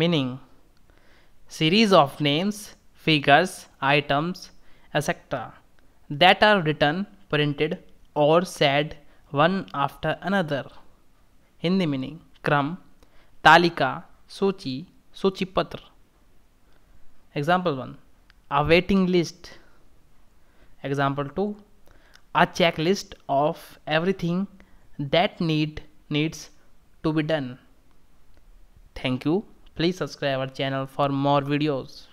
meaning series of names, figures, items, etc. that are written, printed or said one after another. Hindi meaning kram, talika, sochi, sochipatra. Example 1 A waiting list. Example 2 A checklist of everything that need needs to be done. Thank you. Please subscribe our channel for more videos.